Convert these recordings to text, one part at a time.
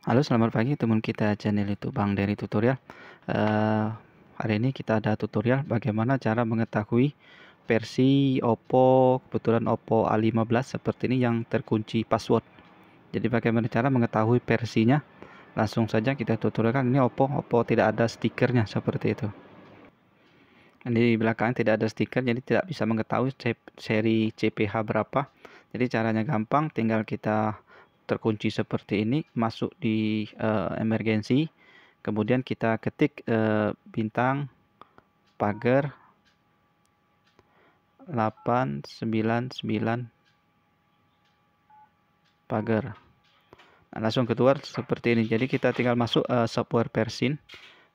Halo selamat pagi teman kita channel itu Bang Dery Tutorial uh, Hari ini kita ada tutorial bagaimana cara mengetahui versi Oppo kebetulan Oppo A15 seperti ini yang terkunci password Jadi bagaimana cara mengetahui versinya Langsung saja kita tutorialkan ini Oppo Oppo tidak ada stikernya seperti itu di belakang tidak ada stiker jadi tidak bisa mengetahui seri CPH berapa jadi caranya gampang tinggal kita terkunci seperti ini masuk di uh, emergensi kemudian kita ketik uh, bintang pagar 899 pagar nah, langsung keluar seperti ini jadi kita tinggal masuk uh, software persin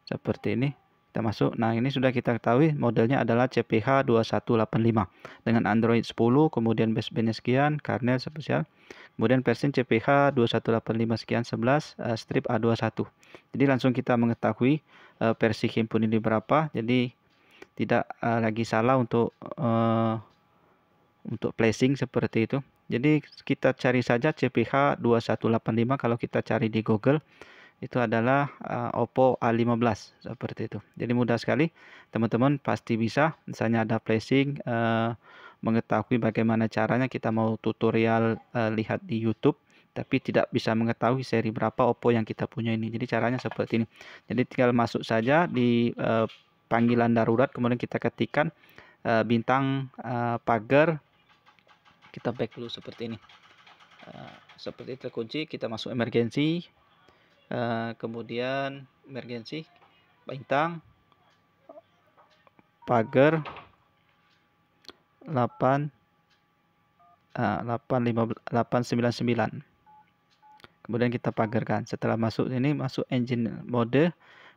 seperti ini kita masuk. Nah, ini sudah kita ketahui modelnya adalah CPH2185 dengan Android 10, kemudian baseband sekian, kernel spesial. Kemudian versi CPH2185 sekian 11 uh, eh, strip A21. Jadi langsung kita mengetahui uh, versi himpun ini berapa. Jadi tidak uh, lagi salah untuk uh, untuk placing seperti itu. Jadi kita cari saja CPH2185 kalau kita cari di Google itu adalah uh, Oppo A15 seperti itu. Jadi mudah sekali, teman-teman pasti bisa. Misalnya ada flashing, uh, mengetahui bagaimana caranya kita mau tutorial uh, lihat di YouTube, tapi tidak bisa mengetahui seri berapa Oppo yang kita punya ini. Jadi caranya seperti ini. Jadi tinggal masuk saja di uh, panggilan darurat, kemudian kita ketikkan uh, bintang uh, pagar, kita back dulu seperti ini. Uh, seperti terkunci, kita masuk emergency. Eh, kemudian emergency bintang pagar 8 uh, 9, 899 kemudian kita pagarkan setelah masuk ini masuk engine mode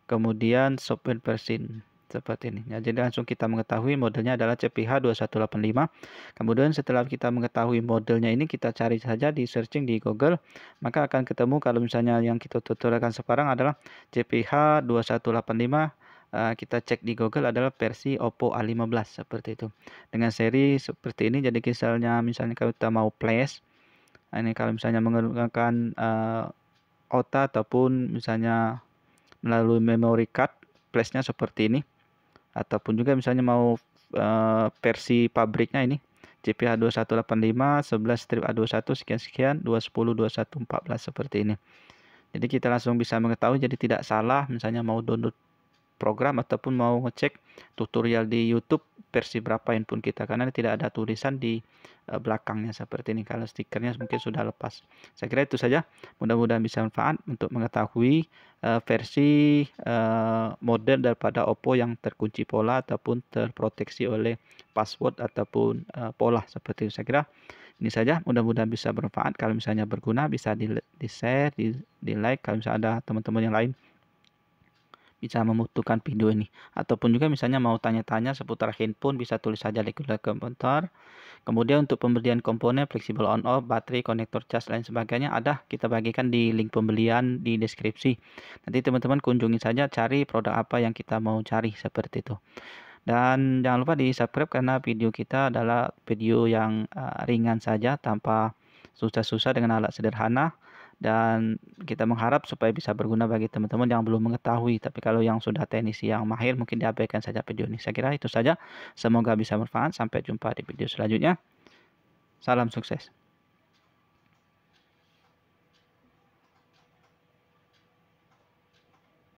kemudian software version seperti ini. Ya, jadi langsung kita mengetahui modelnya adalah CPH2185. Kemudian setelah kita mengetahui modelnya ini kita cari saja di searching di Google, maka akan ketemu kalau misalnya yang kita tutorialkan sekarang adalah CPH2185 eh, kita cek di Google adalah versi Oppo A15 seperti itu. Dengan seri seperti ini jadi misalnya misalnya kalau kita mau flash nah, ini kalau misalnya menggunakan uh, eh, OTA ataupun misalnya melalui memory card flashnya seperti ini ataupun juga misalnya mau uh, versi pabriknya ini CPH 2185 11 strip A21 sekian sekian 210 21 14 seperti ini. Jadi kita langsung bisa mengetahui jadi tidak salah misalnya mau download program ataupun mau ngecek tutorial di YouTube versi berapa handphone kita karena tidak ada tulisan di eh, belakangnya seperti ini kalau stikernya mungkin sudah lepas saya kira itu saja mudah-mudahan bisa manfaat untuk mengetahui eh, versi eh, model daripada Oppo yang terkunci pola ataupun terproteksi oleh password ataupun pola seperti itu saya kira ini saja mudah-mudahan bisa bermanfaat kalau misalnya berguna bisa di, di share di, di like kalau misalnya ada teman-teman yang lain bisa membutuhkan video ini ataupun juga misalnya mau tanya-tanya seputar handphone bisa tulis saja di kolom komentar kemudian untuk pembelian komponen fleksibel on off baterai konektor cas lain sebagainya ada kita bagikan di link pembelian di deskripsi nanti teman-teman kunjungi saja cari produk apa yang kita mau cari seperti itu dan jangan lupa di subscribe karena video kita adalah video yang eh, ringan saja tanpa susah-susah dengan alat sederhana dan kita mengharap supaya bisa berguna bagi teman-teman yang belum mengetahui. Tapi kalau yang sudah teknisi yang mahir mungkin diabaikan saja video ini. Saya kira itu saja. Semoga bisa bermanfaat. Sampai jumpa di video selanjutnya. Salam sukses.